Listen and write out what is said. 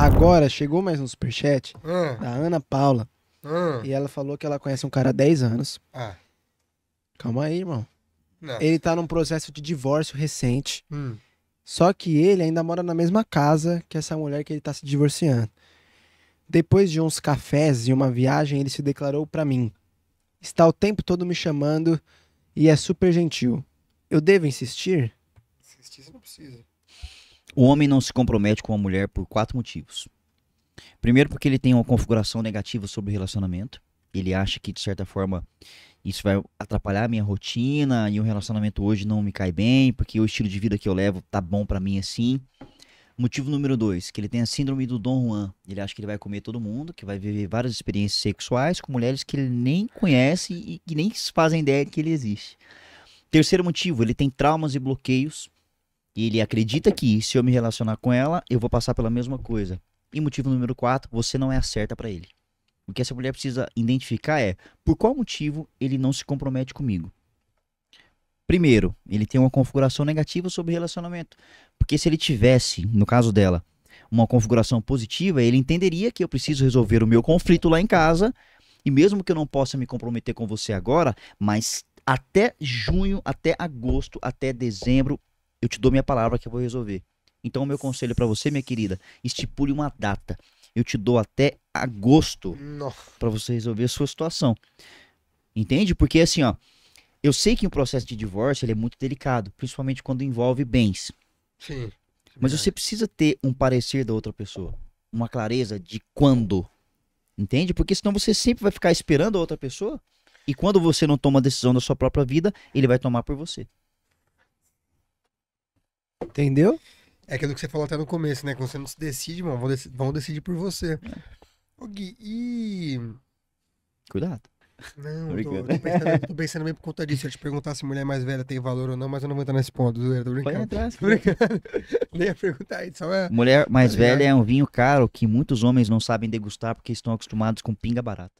Agora chegou mais um superchat ah. da Ana Paula. Ah. E ela falou que ela conhece um cara há 10 anos. Ah. Calma aí, irmão. Não. Ele tá num processo de divórcio recente. Hum. Só que ele ainda mora na mesma casa que essa mulher que ele tá se divorciando. Depois de uns cafés e uma viagem, ele se declarou para mim. Está o tempo todo me chamando e é super gentil. Eu devo insistir? Insistir você não precisa. O homem não se compromete com a mulher por quatro motivos. Primeiro, porque ele tem uma configuração negativa sobre o relacionamento. Ele acha que, de certa forma, isso vai atrapalhar a minha rotina e o relacionamento hoje não me cai bem, porque o estilo de vida que eu levo tá bom para mim assim. Motivo número dois, que ele tem a síndrome do Dom Juan. Ele acha que ele vai comer todo mundo, que vai viver várias experiências sexuais com mulheres que ele nem conhece e que nem fazem ideia que ele existe. Terceiro motivo, ele tem traumas e bloqueios ele acredita que se eu me relacionar com ela, eu vou passar pela mesma coisa. E motivo número 4, você não é a certa para ele. O que essa mulher precisa identificar é por qual motivo ele não se compromete comigo. Primeiro, ele tem uma configuração negativa sobre relacionamento. Porque se ele tivesse, no caso dela, uma configuração positiva, ele entenderia que eu preciso resolver o meu conflito lá em casa. E mesmo que eu não possa me comprometer com você agora, mas até junho, até agosto, até dezembro, eu te dou minha palavra que eu vou resolver. Então, o meu conselho para você, minha querida, estipule uma data. Eu te dou até agosto para você resolver a sua situação. Entende? Porque assim, ó, eu sei que o processo de divórcio ele é muito delicado, principalmente quando envolve bens. Sim. É Mas você precisa ter um parecer da outra pessoa, uma clareza de quando. Entende? Porque senão você sempre vai ficar esperando a outra pessoa e quando você não toma a decisão da sua própria vida, ele vai tomar por você. Entendeu? É aquilo que você falou até no começo, né? Quando você não se decide, mano, vão, dec vão decidir por você. É. Ô, Gui, e. Cuidado. Não, tô, tô, tô, pensando, tô pensando bem por conta disso. Se eu te perguntar se mulher mais velha tem valor ou não, mas eu não vou entrar nesse ponto, zoeira, tô brincando. Vai atrás, tô brincando. Nem ia perguntar isso, só é... Mulher mais tá velha é um vinho caro que muitos homens não sabem degustar porque estão acostumados com pinga barata.